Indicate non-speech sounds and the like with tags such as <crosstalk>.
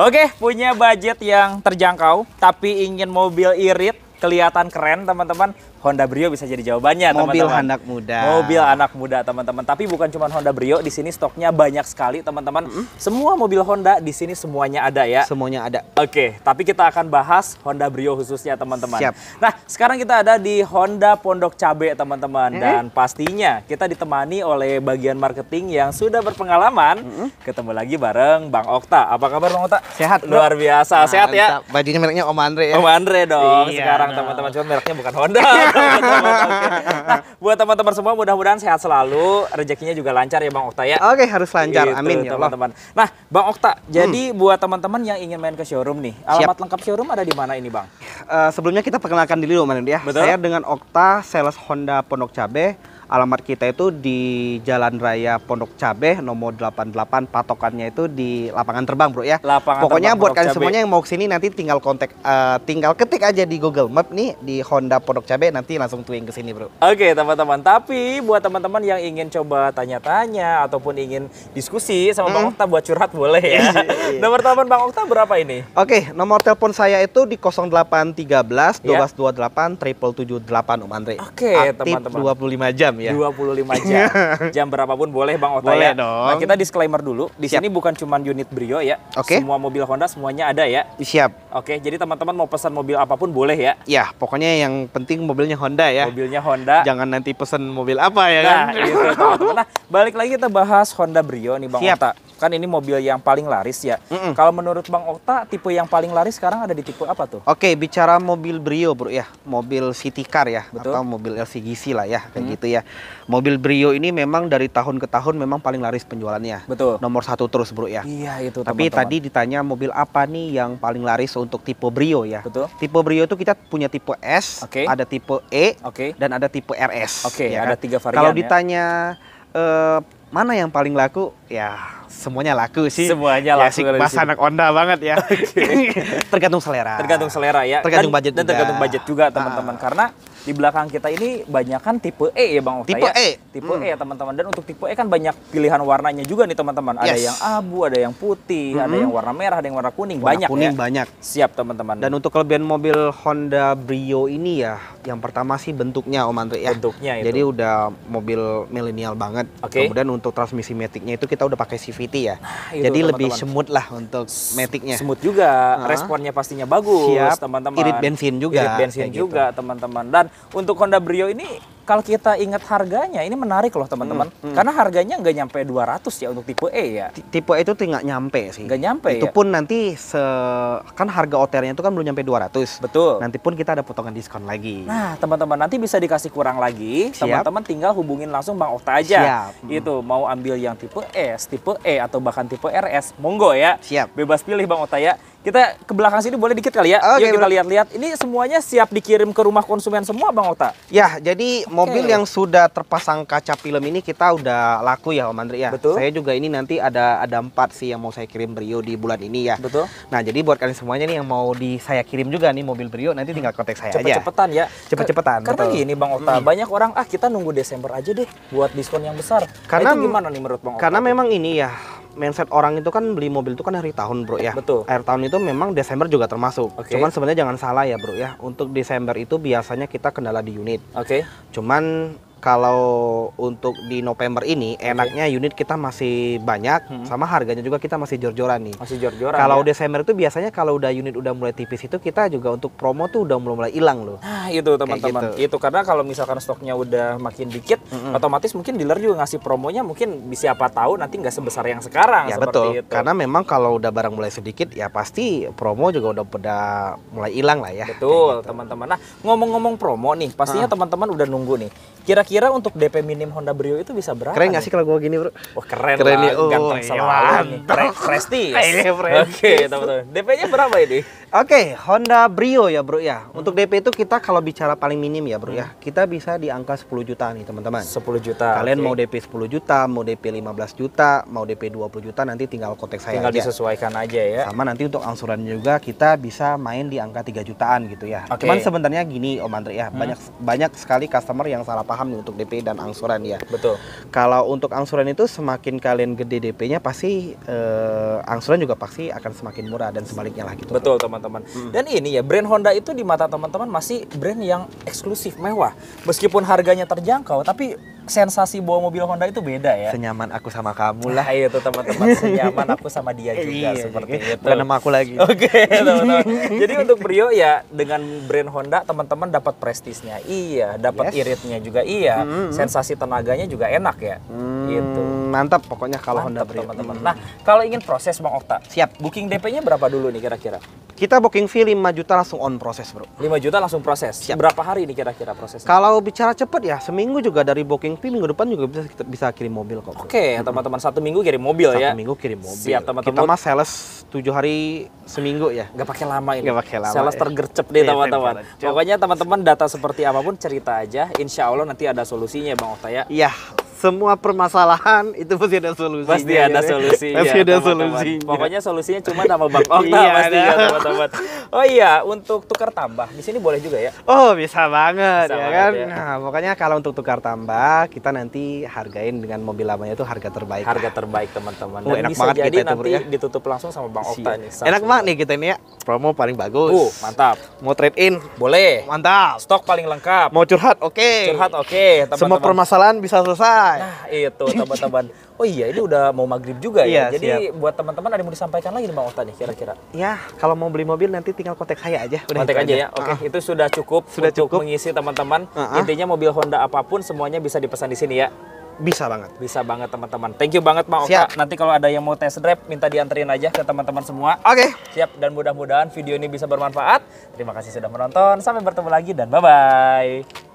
Oke, punya budget yang terjangkau tapi ingin mobil irit kelihatan keren teman-teman, Honda Brio bisa jadi jawabannya teman-teman. Mobil teman -teman. anak muda. Mobil anak muda teman-teman. Tapi bukan cuma Honda Brio, di sini stoknya banyak sekali teman-teman. Mm -hmm. Semua mobil Honda di sini semuanya ada ya. Semuanya ada. Oke, tapi kita akan bahas Honda Brio khususnya teman-teman. Siap. Nah, sekarang kita ada di Honda Pondok Cabe teman-teman mm -hmm. dan pastinya kita ditemani oleh bagian marketing yang sudah berpengalaman. Mm -hmm. Ketemu lagi bareng Bang Okta. Apa kabar Bang Okta? Sehat. Luar biasa, nah, sehat ya. Bajunya mereknya Om Andre ya. Om Andre dong iya. sekarang karena teman-teman cuma mereknya bukan Honda. <laughs> nah, buat teman-teman semua mudah-mudahan sehat selalu, rezekinya juga lancar ya Bang Okta ya. Oke, harus lancar. Gitu, Amin ya teman-teman. Nah, Bang Okta, jadi hmm. buat teman-teman yang ingin main ke showroom nih, alamat Siap. lengkap showroom ada di mana ini, Bang? Uh, sebelumnya kita perkenalkan dulu, Manun ya. Betul? Saya dengan Okta, sales Honda Pondok Cabe Alamat kita itu di Jalan Raya Pondok Cabe nomor 88 patokannya itu di lapangan terbang, Bro ya. Lapangan Pokoknya terbang, buat kalian semuanya yang mau kesini nanti tinggal kontak uh, tinggal ketik aja di Google Map nih di Honda Pondok Cabe nanti langsung tuing ke sini, Bro. Oke, teman-teman. Tapi buat teman-teman yang ingin coba tanya-tanya ataupun ingin diskusi sama hmm. Bang Okta buat curhat boleh ya. Iya, iya, iya. nomor telepon Bang Okta berapa ini? Oke, nomor telepon saya itu di 0813 1228 yeah. 7778 Om Andre. Oke, teman-teman. 25 jam ya. 25 <laughs> jam. jam berapapun boleh Bang Ota boleh ya. Dong. Nah, kita disclaimer dulu. Di Siap. sini bukan cuma unit Brio ya. Okay. Semua mobil Honda semuanya ada ya. Siap. Oke, jadi teman-teman mau pesan mobil apapun boleh ya. Ya, pokoknya yang penting mobilnya Honda ya. Mobilnya Honda. Jangan nanti pesan mobil apa ya nah, kan. Gitu, teman -teman. Nah, balik lagi kita bahas Honda Brio nih Bang Siap kan ini mobil yang paling laris ya. Mm -mm. Kalau menurut Bang Okta, tipe yang paling laris sekarang ada di tipe apa tuh? Oke, bicara mobil Brio bro ya, mobil city car ya, Betul. atau mobil LCGC lah ya, kayak mm. gitu ya. Mobil Brio ini memang dari tahun ke tahun memang paling laris penjualannya. Betul. Nomor satu terus bro ya. Iya itu. Tapi teman Tapi tadi ditanya mobil apa nih yang paling laris untuk tipe Brio ya? Betul. Tipe Brio itu kita punya tipe S, okay. ada tipe E, okay. dan ada tipe RS. Oke, okay, ya kan? ada tiga varian. Kalau ya. ditanya ya? Uh, mana yang paling laku, ya semuanya laku sih. Semuanya ya, laku. Ya, anak Onda banget ya. <laughs> <laughs> tergantung selera. Tergantung selera ya. Tergantung dan, budget dan juga. tergantung budget juga ah. teman-teman ah. karena di belakang kita ini banyak kan tipe E ya Bang Okta Tipe ya? E. Tipe hmm. E ya teman-teman. Dan untuk tipe E kan banyak pilihan warnanya juga nih teman-teman. Ada yes. yang abu, ada yang putih, hmm. ada yang warna merah, ada yang warna kuning. Warna banyak kuning ya. banyak. Siap teman-teman. Dan untuk kelebihan mobil Honda Brio ini ya, yang pertama sih bentuknya Om Andre ya. Bentuknya itu. Jadi udah mobil milenial banget. Okay. Kemudian untuk transmisi metiknya itu kita udah pakai CV graffiti ya. Nah, itu, Jadi teman -teman. lebih semut lah untuk metiknya. Semut juga, uh -huh. responnya pastinya bagus, teman-teman. Irit bensin juga. Irit bensin juga, gitu. teman-teman. Dan untuk Honda Brio ini kalau kita ingat harganya ini menarik loh teman-teman. Hmm, hmm. Karena harganya nggak nyampe 200 ya untuk tipe E ya. Tipe E itu nggak nyampe sih. Nggak nyampe Itu ya? pun nanti se kan harga OTR-nya itu kan belum nyampe 200. Betul. Nanti pun kita ada potongan diskon lagi. Nah, teman-teman nanti bisa dikasih kurang lagi. Teman-teman tinggal hubungin langsung Bang Okta aja. Siap. Hmm. Itu mau ambil yang tipe S, tipe E atau bahkan tipe RS, monggo ya. Siap. Bebas pilih Bang Okta ya. Kita ke belakang sini boleh dikit kali ya. Okay, Yuk kita lihat-lihat. Ini semuanya siap dikirim ke rumah konsumen semua Bang Ota? Ya, jadi okay. mobil yang sudah terpasang kaca film ini kita udah laku ya Om Andri ya. Betul. Saya juga ini nanti ada ada empat sih yang mau saya kirim Brio di bulan ini ya. Betul. Nah, jadi buat kalian semuanya nih yang mau di saya kirim juga nih mobil Brio nanti tinggal kontak saya Cepet aja. Cepet-cepetan ya. Cepet-cepetan. Karena betul. gini Bang Ota, hmm. banyak orang ah kita nunggu Desember aja deh buat diskon yang besar. Karena nah, itu gimana nih menurut Bang Ota? Karena memang ini ya mindset orang itu kan beli mobil itu kan hari tahun bro ya betul akhir tahun itu memang Desember juga termasuk okay. cuman sebenarnya jangan salah ya bro ya untuk Desember itu biasanya kita kendala di unit oke okay. cuman kalau untuk di November ini enaknya unit kita masih banyak hmm. sama harganya juga kita masih jor-joran nih. Masih jor-joran. Kalau ya? Desember itu biasanya kalau udah unit udah mulai tipis itu kita juga untuk promo tuh udah mulai mulai hilang loh. Nah, itu teman-teman. Gitu. Itu karena kalau misalkan stoknya udah makin dikit, hmm. otomatis mungkin dealer juga ngasih promonya mungkin siapa tahu nanti nggak sebesar yang sekarang ya, betul. Itu. Karena memang kalau udah barang mulai sedikit ya pasti promo juga udah pada mulai hilang lah ya. Betul, gitu. teman-teman. Gitu. Nah, ngomong-ngomong promo nih, pastinya ah. teman-teman udah nunggu nih. Kira-kira kira untuk DP minim Honda Brio itu bisa berapa? Keren nggak sih kalau gue gini bro? Wah keren, keren lah, Oh, ganteng iya. selalu. Pre iya, iya, Prestis. Oke teman-teman, DP-nya berapa ini? Oke, okay, Honda Brio ya bro ya. Untuk DP itu kita kalau bicara paling minim ya bro ya. hmm. ya, kita bisa di angka 10 juta nih teman-teman. 10 juta. Kalian okay. mau DP 10 juta, mau DP 15 juta, mau DP 20 juta nanti tinggal kontak saya tinggal aja. disesuaikan aja ya. Sama nanti untuk angsuran juga kita bisa main di angka 3 jutaan gitu ya. Okay. Cuman sebenarnya gini Om Andre ya, hmm. banyak banyak sekali customer yang salah paham untuk DP dan angsuran ya. Betul. Kalau untuk angsuran itu semakin kalian gede DP-nya pasti uh, angsuran juga pasti akan semakin murah dan sebaliknya lah gitu. Betul teman-teman. Hmm. Dan ini ya brand Honda itu di mata teman-teman masih brand yang eksklusif mewah. Meskipun harganya terjangkau tapi sensasi bawa mobil Honda itu beda ya. Senyaman aku sama kamu lah. Nah, itu teman-teman, <laughs> senyaman aku sama dia juga iya, seperti iya. itu. Bukan aku lagi. Oke, okay, <laughs> Jadi untuk Brio ya dengan brand Honda teman-teman dapat prestisnya. Iya, dapat yes. iritnya juga iya. Mm -hmm. Sensasi tenaganya juga enak ya. Mm, itu. Mantap pokoknya kalau Honda Brio. teman-teman. Mm. Nah, kalau ingin proses Bang Okta. Siap. Booking DP-nya berapa dulu nih kira-kira? Kita booking fee 5 juta langsung on proses, Bro. 5 juta langsung proses. Siap. Berapa hari ini kira-kira proses? Kalau bicara cepat ya, seminggu juga dari booking fee minggu depan juga bisa kita bisa kirim mobil kok. Oke, okay, teman-teman satu minggu kirim mobil satu ya. Satu minggu kirim mobil. Siap, teman-teman. Kita mah sales 7 hari seminggu ya. Gak pakai lama ini. Gak pakai lama. Sales ya. tergercep deh iya, iya, teman-teman. Iya. Pokoknya teman-teman data seperti apapun cerita aja, insya Allah nanti ada solusinya Bang Oktay. Ya. Iya semua permasalahan <laughs> itu pasti ada solusi ya. Pasti ada solusi Pasti ada teman -teman. solusi. Pokoknya solusinya cuma nama Bang <laughs> Okta iya, pasti ya teman-teman. Oh iya, untuk tukar tambah di sini boleh juga ya? Oh, bisa banget bisa ya kan. Ya. Nah, pokoknya kalau untuk tukar tambah kita nanti hargain dengan mobil lamanya itu harga terbaik. Harga terbaik teman-teman. Oh, enak banget jadi kita gitu ya, nanti ya. ditutup langsung sama Bang Okta nih. Enak banget nih kita ini ya. Promo paling bagus. Uh, mantap. Mau trade in? Boleh. Mantap. Stok paling lengkap. Mau curhat? Oke. Okay. Curhat oke, okay, Semua permasalahan bisa selesai. Nah itu teman-teman. Oh iya ini udah mau maghrib juga ya. Iya, Jadi buat teman-teman ada yang mau disampaikan lagi nih Bang Ota nih kira-kira. Ya kalau mau beli mobil nanti tinggal kontak saya aja. Udah kontak gitu aja, ya. Oke ah. itu sudah cukup sudah cukup. mengisi teman-teman. Intinya mobil Honda apapun semuanya bisa dipesan di sini ya. Bisa banget. Bisa banget teman-teman. Thank you banget Bang Ota Nanti kalau ada yang mau test drive minta dianterin aja ke teman-teman semua. Oke. Siap dan mudah-mudahan video ini bisa bermanfaat. Terima kasih sudah menonton. Sampai bertemu lagi dan bye-bye.